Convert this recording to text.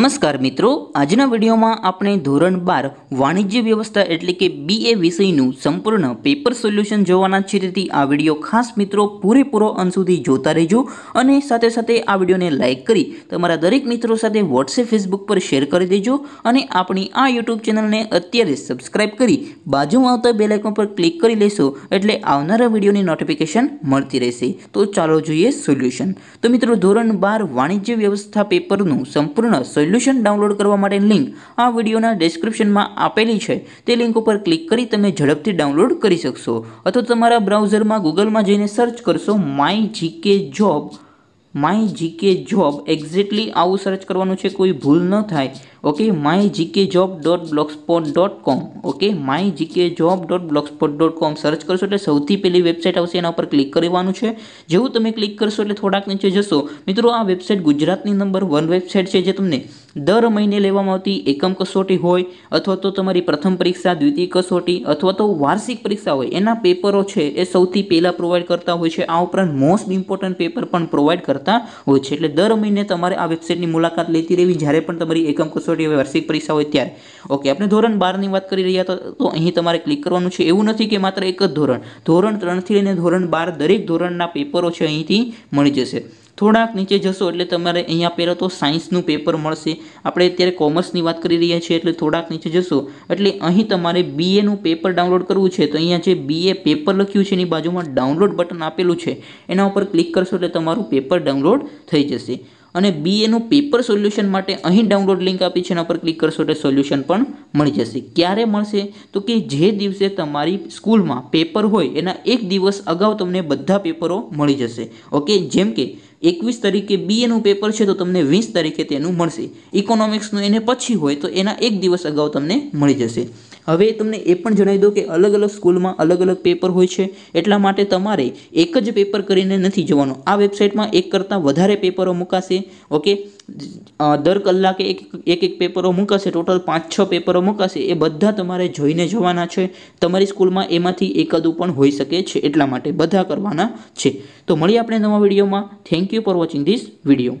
નમસ્કાર મિત્રો આજના વિડીયોમાં આપણે ધોરણ બાર વાણિજ્ય વ્યવસ્થા એટલે કે બી એ વિષયનું સંપૂર્ણ પેપર સોલ્યુશન જોવાના છે તેથી આ વિડીયો ખાસ મિત્રો પૂરેપૂરો અંશ સુધી જોતા રહેજો અને સાથે સાથે આ વિડીયોને લાઇક કરી તમારા દરેક મિત્રો સાથે વોટ્સએપ ફેસબુક પર શેર કરી દેજો અને આપણી આ યુટ્યુબ ચેનલને અત્યારે સબસ્ક્રાઇબ કરી બાજુમાં આવતા બેલ આઇકન પર ક્લિક કરી લેશો એટલે આવનારા વિડીયોની નોટિફિકેશન મળતી રહેશે તો ચાલો જોઈએ સોલ્યુશન તો મિત્રો ધોરણ બાર વાણિજ્ય વ્યવસ્થા પેપરનું સંપૂર્ણ સોલ્યુશન ડાઉનલોડ કરવા માટેની લિંક આ વિડીયોના ડિસ્ક્રિપ્શનમાં આપેલી છે તે લિંક ઉપર ક્લિક કરી તમે ઝડપથી ડાઉનલોડ કરી શકશો અથવા તમારા બ્રાઉઝરમાં ગૂગલમાં જઈને સર્ચ કરશો my GK job my GK job exactly આવું સર્ચ કરવાનું છે કોઈ ભૂલ ન થાય okay my GK job dot blogspot dot com okay my GK job dot blogspot dot com search કરશો એટલે સૌથી પહેલી વેબસાઇટ આવશે એના ઉપર ક્લિક કરવાનું છે જેવું તમે ક્લિક કરશો એટલે થોડાક નીચે જશો મિત્રો આ વેબસાઇટ ગુજરાતની નંબર વન વેબસાઇટ છે જે તમને દર મહિને લેવામાં આવતી એકમ કસોટી હોય અથવા તો તમારી પ્રથમ પરીક્ષા દ્વિતીય કસોટી અથવા તો વાર્ષિક પરીક્ષા હોય એના પેપરો છે એ સૌથી પહેલાં પ્રોવાઈડ કરતા હોય છે આ ઉપરાંત મોસ્ટ ઇમ્પોર્ટન્ટ પેપર પણ પ્રોવાઈડ કરતા હોય છે એટલે દર મહિને તમારે આ વેબસાઇટની મુલાકાત લેતી રહેવી જ્યારે પણ તમારી એકમ કસોટી હોય વાર્ષિક પરીક્ષા હોય ત્યારે ઓકે આપણે ધોરણ બારની વાત કરી રહ્યા હતા તો અહીં તમારે ક્લિક કરવાનું છે એવું નથી કે માત્ર એક જ ધોરણ ધોરણ ત્રણથી લઈને ધોરણ બાર દરેક ધોરણના પેપરો છે અહીંથી મળી જશે થોડાક નીચે જશો એટલે તમારે અહીંયા પહેલાં તો સાયન્સનું પેપર મળશે આપણે અત્યારે કોમર્સની વાત કરી રહ્યા છીએ એટલે થોડાક નીચે જશો એટલે અહીં તમારે બીએનું પેપર ડાઉનલોડ કરવું છે તો અહીંયા જે બીએ પેપર લખ્યું છે એની બાજુમાં ડાઉનલોડ બટન આપેલું છે એના ઉપર ક્લિક કરશો એટલે તમારું પેપર ડાઉનલોડ થઈ જશે અને બી એનું પેપર સોલ્યુશન માટે અહીં ડાઉનલોડ લિંક આપી છે એના પર ક્લિક કરશો એટલે સોલ્યુશન પણ મળી જશે ક્યારે મળશે તો કે જે દિવસે તમારી સ્કૂલમાં પેપર હોય એના એક દિવસ અગાઉ તમને બધા પેપરો મળી જશે ઓકે જેમ કે એકવીસ તારીખે બી એનું પેપર છે તો તમને વીસ તારીખે તેનું મળશે ઇકોનોમિક્સનું એને પછી હોય તો એના એક દિવસ અગાઉ તમને મળી જશે હવે તમને એ પણ જણાવી દઉં કે અલગ અલગ સ્કૂલમાં અલગ અલગ પેપર હોય છે એટલા માટે તમારે એક જ પેપર કરીને નથી જવાનું આ વેબસાઇટમાં એક કરતાં વધારે પેપરો મુકાશે ઓકે દર કલાકે એક એક એક પેપરો મૂકાશે ટોટલ પાંચ છ પેપરો મૂકાશે એ બધા તમારે જોઈને જવાના છે તમારી સ્કૂલમાં એમાંથી એકાદું પણ હોઈ શકે છે એટલા માટે બધા કરવાના છે તો મળીએ આપણે નવા વિડીયોમાં thank you for watching this video